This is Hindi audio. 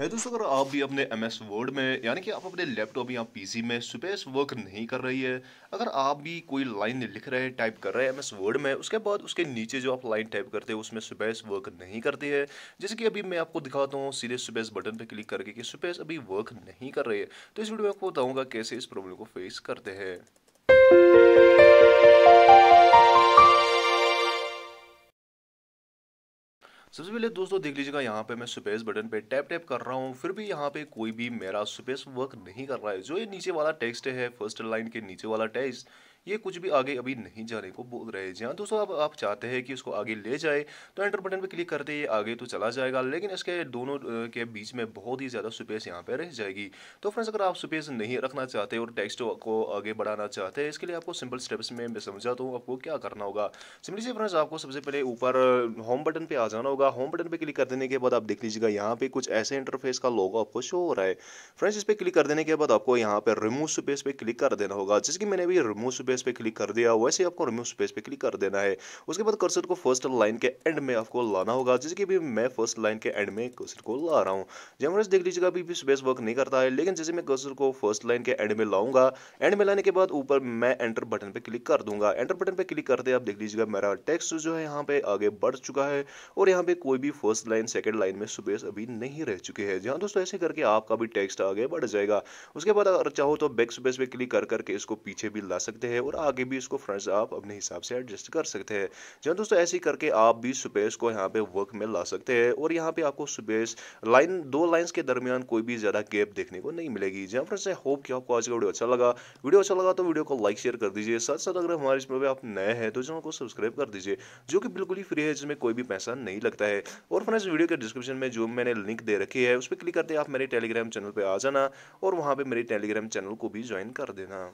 है दोस्तों अगर आप भी अपने एम एस वर्ड में यानी कि आप अपने लैपटॉप या पीसी में स्पेस वर्क नहीं कर रही है अगर आप भी कोई लाइन लिख रहे हैं टाइप कर रहे हैं एम एस वर्ड में उसके बाद उसके नीचे जो आप लाइन टाइप करते हैं उसमें स्पेस वर्क नहीं करती है जैसे कि अभी मैं आपको दिखाता हूँ सीधे स्पेस बटन पर क्लिक करके कि स्पेस अभी वर्क नहीं कर रही है तो इस वीडियो में आपको बताऊँगा कैसे इस प्रॉब्लम को फेस करते हैं सबसे पहले दोस्तों देख लीजिएगा यहाँ पे मैं स्पेस बटन पे टैप टैप कर रहा हूँ फिर भी यहाँ पे कोई भी मेरा स्पेस वर्क नहीं कर रहा है जो ये नीचे वाला टेक्स्ट है फर्स्ट लाइन के नीचे वाला टेक्स्ट ये कुछ भी आगे अभी नहीं जाने को बोल रहे जी हाँ दोस्तों अब आप चाहते हैं कि उसको आगे ले जाए तो एंटर बटन पर क्लिक करते ही आगे तो चला जाएगा लेकिन इसके दोनों के बीच में बहुत ही ज़्यादा स्पेस यहाँ पर रह जाएगी तो फ्रेंड्स अगर आप स्पेस नहीं रखना चाहते और टेक्स्ट को आगे बढ़ाना चाहते हैं इसके लिए आपको सिंपल स्टेप्स में मैं समझाता हूँ आपको क्या करना होगा सिंपली से फ्रेंड्स आपको सबसे पहले ऊपर होम बटन पर आ जाना होगा होम बटन पर क्लिक कर देने के बाद आप देख लीजिएगा यहाँ पे कुछ ऐसे इंटरफेस का लोगो आपको शो हो रहा है फ्रेंड्स इस पर क्लिक कर देने के बाद आपको यहाँ पर रिमूव स्पेस पर क्लिक कर देना होगा जिसकी मैंने भी रिमूव स्पेस पे क्लिक कर दिया वैसे आपको रिमूव स्पेस पे क्लिक कर देना है उसके बाद कर्सर को फर्स्ट लाइन के एंड में आपको लाना होगा जैसे कि अभी मैं फर्स्ट लाइन के एंड में कर्सर को ला रहा हूँ जैमरेस देख लीजिएगा अभी भी स्पेस वर्क नहीं करता है लेकिन जैसे मैं कर्सर को फर्स्ट लाइन के एंड में लाऊंगा एंड में लाने के बाद ऊपर मैं एंटर बटन पर क्लिक कर दूंगा एंटर बटन पर क्लिक करते आप देख लीजिएगा मेरा टेक्स्ट जो है यहाँ पे आगे बढ़ चुका है और यहाँ पे कोई भी फर्स्ट लाइन सेकेंड लाइन में स्पेस अभी नहीं रह चुके हैं जहाँ दोस्तों ऐसे करके आपका भी टेक्स्ट आगे बढ़ जाएगा उसके बाद अगर चाहो तो बैक स्पेस पे क्लिक कर करके इसको पीछे भी ला सकते हैं हैं और आगे भी इसको फ्रेंड्स आप अपने हिसाब से एडजस्ट कर सकते हैं जहाँ दोस्तों ऐसे करके आप भी स्पेस को यहाँ पे वर्क में ला सकते हैं और यहाँ पे आपको स्पेस लाइन दो लाइन्स के दरमियान कोई भी ज़्यादा गैप देखने को नहीं मिलेगी जहाँ फ्रेंड्स आई होप कि आपको आज का वीडियो अच्छा लगा वीडियो अच्छा लगा तो वीडियो को लाइक शेयर कर दीजिए साथ साथ अगर हमारे इसमें आप नए हैं तो चैनल को सब्सक्राइब कर दीजिए जो कि बिल्कुल ही फ्री है जिसमें कोई भी पैसा नहीं लगता है और फ्रेंड्स वीडियो के डिस्क्रिप्शन में जो मैंने लिंक दे रखी है उस पर क्लिक करते आप मेरे टेलीग्राम चैनल पर आ जाना और वहाँ पर मेरे टेलीग्राम चैनल को भी ज्वाइन कर देना